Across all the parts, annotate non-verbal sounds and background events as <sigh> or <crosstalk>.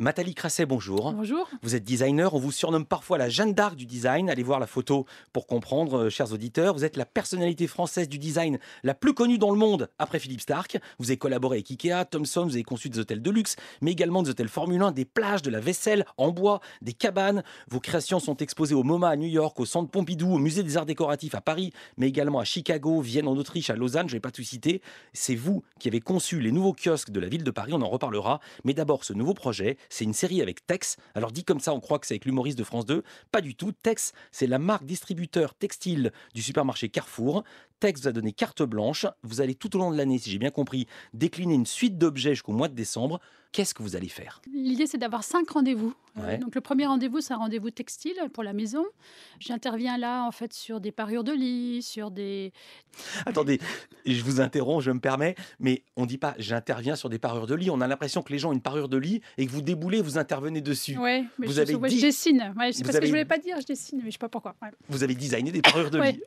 Nathalie Crasset, bonjour. Bonjour. Vous êtes designer, on vous surnomme parfois la Jeanne d'Arc du design. Allez voir la photo pour comprendre, euh, chers auditeurs. Vous êtes la personnalité française du design la plus connue dans le monde après Philippe Stark. Vous avez collaboré avec Ikea, Thomson, vous avez conçu des hôtels de luxe, mais également des hôtels Formule 1, des plages, de la vaisselle en bois, des cabanes. Vos créations sont exposées au MoMA à New York, au Centre Pompidou, au Musée des Arts Décoratifs à Paris, mais également à Chicago, Vienne en Autriche, à Lausanne, je ne vais pas tout citer. C'est vous qui avez conçu les nouveaux kiosques de la ville de Paris, on en reparlera. Mais d'abord, ce nouveau projet, c'est une série avec Tex. Alors dit comme ça, on croit que c'est avec l'humoriste de France 2. Pas du tout. Tex, c'est la marque distributeur textile du supermarché Carrefour. Vous a donné carte blanche. Vous allez tout au long de l'année, si j'ai bien compris, décliner une suite d'objets jusqu'au mois de décembre. Qu'est-ce que vous allez faire L'idée, c'est d'avoir cinq rendez-vous. Euh, donc le premier rendez-vous, c'est un rendez-vous textile pour la maison. J'interviens là, en fait, sur des parures de lit, sur des... <laughs> Attendez, je vous interromps, je me permets, mais on dit pas j'interviens sur des parures de lit. On a l'impression que les gens ont une parure de lit et que vous déboulez, vous intervenez dessus. Oui, mais vous je, dessine. c'est parce que je voulais pas dire je dessine, mais je sais pas pourquoi. Vous avez designé des parures de lit.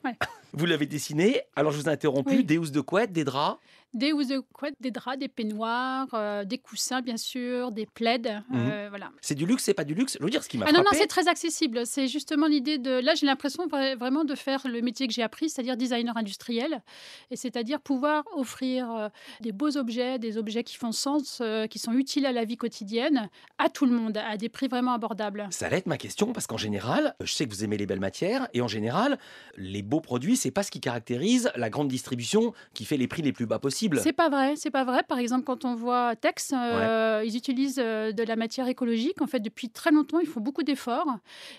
Vous l'avez dessiné. Alors je vous ai interrompu. Des housses de couette, des draps des des draps, des peignoirs, euh, des coussins, bien sûr, des plaids. Euh, mmh. voilà. C'est du luxe, c'est pas du luxe. Je veux dire ce qui m'a ah, Non, non, c'est très accessible. C'est justement l'idée de. Là, j'ai l'impression vraiment de faire le métier que j'ai appris, c'est-à-dire designer industriel. Et c'est-à-dire pouvoir offrir euh, des beaux objets, des objets qui font sens, qui sont utiles à la vie quotidienne, à tout le monde, à des prix vraiment abordables. Ça allait être ma question, parce qu'en général, je sais que vous aimez les belles matières, et en général, les beaux produits, c'est pas ce qui caractérise la grande distribution qui fait les prix les plus bas possibles. C'est pas vrai, c'est pas vrai. Par exemple, quand on voit Tex, euh, ils utilisent euh, de la matière écologique. En fait, depuis très longtemps, ils font beaucoup d'efforts.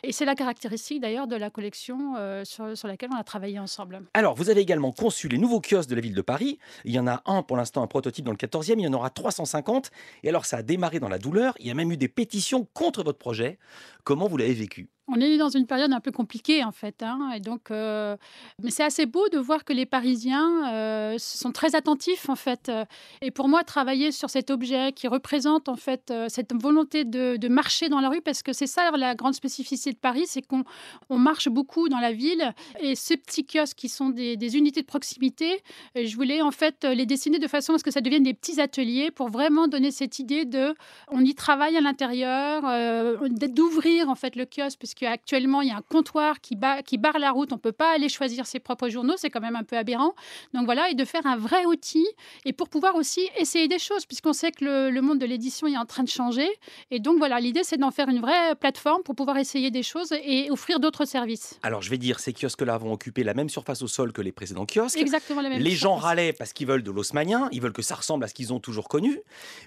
Et c'est la caractéristique d'ailleurs de la collection euh, sur, sur, laquelle on a travaillé ensemble. Alors, vous avez également conçu les nouveaux kiosques de la ville de Paris. Il y en a un pour l'instant, un prototype dans le 14e. Il y en aura 350. Et alors, ça a démarré dans la douleur. Il y a même eu des pétitions contre votre projet. Comment vous l'avez vécu on est dans une période un peu compliquée en fait. Hein, et donc, euh, mais c'est assez beau de voir que les Parisiens euh, sont très attentifs en fait. Euh, et pour moi, travailler sur cet objet qui représente en fait cette volonté de, marcher dans la rue, parce que c'est ça la grande spécificité de Paris, c'est qu'on marche beaucoup dans la ville. Et ces petits kiosques qui sont des, unités de proximité, je voulais en fait les dessiner de façon à ce que ça devienne des petits ateliers pour vraiment donner cette idée de on y travaille à l'intérieur, d'ouvrir en fait le kiosque, actuellement, il y a un comptoir qui, qui barre la route. On ne peut pas aller choisir ses propres journaux. C'est quand même un peu aberrant. Donc voilà, et de faire un vrai outil et pour pouvoir aussi essayer des choses, puisqu'on sait que le, monde de l'édition est en train de changer. Et donc voilà, l'idée, c'est d'en faire une vraie plateforme pour pouvoir essayer des choses et offrir d'autres services. Alors je vais dire, ces kiosques-là vont occuper la même surface au sol que les précédents kiosques. Exactement la même. Les gens râlaient parce qu'ils veulent de l'osmanien ils veulent que ça ressemble à ce qu'ils ont toujours connu.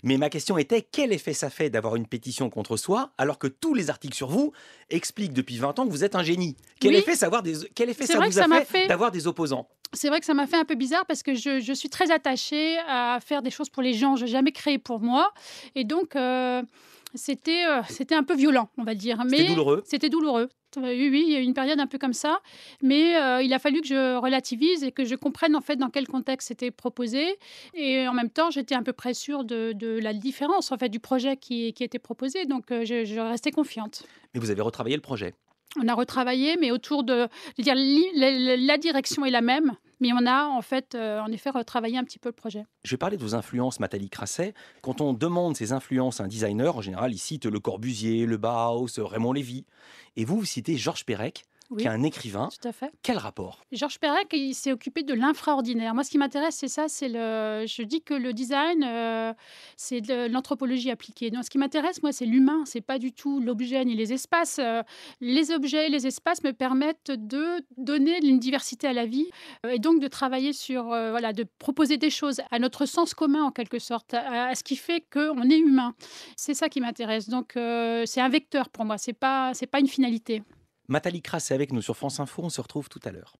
Mais ma question était, quel effet ça fait d'avoir une pétition contre soi alors que tous les articles sur vous expliquent depuis 20 ans que vous êtes un génie. Quel effet, savoir des... Quel effet ça vous a fait, d'avoir des opposants c'est vrai que ça m'a fait un peu bizarre parce que je, suis très attachée à faire des choses pour les gens. Je n'ai jamais créé pour moi. Et donc, euh, c'était euh, c'était un peu violent, on va dire. C'était douloureux. C'était douloureux. Euh, oui, il y a eu une période un peu comme ça, mais euh, il a fallu que je relativise et que je comprenne en fait dans quel contexte c'était proposé. Et en même temps, j'étais un peu près sûre de, la différence en fait du projet qui, était proposé, donc je, restais confiante. Mais vous avez retravaillé le projet on a retravaillé, mais autour de, dire la direction est la même mais on a en fait, euh, en effet, retravaillé un petit peu le projet. Je vais parler de vos influences, Nathalie Crasset. Quand on demande ses influences à un designer, en général, il cite Le Corbusier, Le Bauhaus, Raymond Lévy. Et vous, vous citez Georges Perec qui est un écrivain. Quel rapport Georges Perec, il s'est occupé de l'infraordinaire. Moi, ce qui m'intéresse, c'est ça. C'est le. Je dis que le design, euh, c'est de l'anthropologie appliquée. Donc, ce qui m'intéresse, moi, c'est l'humain. C'est pas du tout l'objet ni les espaces. Euh, les objets, et les espaces me permettent de donner une diversité à la vie euh, et donc de travailler sur, voilà, de proposer des choses à notre sens commun en quelque sorte, à, ce qui fait qu'on est humain. C'est ça qui m'intéresse. Donc, c'est un vecteur pour moi. C'est pas, c'est pas une finalité. Mathalie Kras est avec nous sur France Info. On se retrouve tout à l'heure.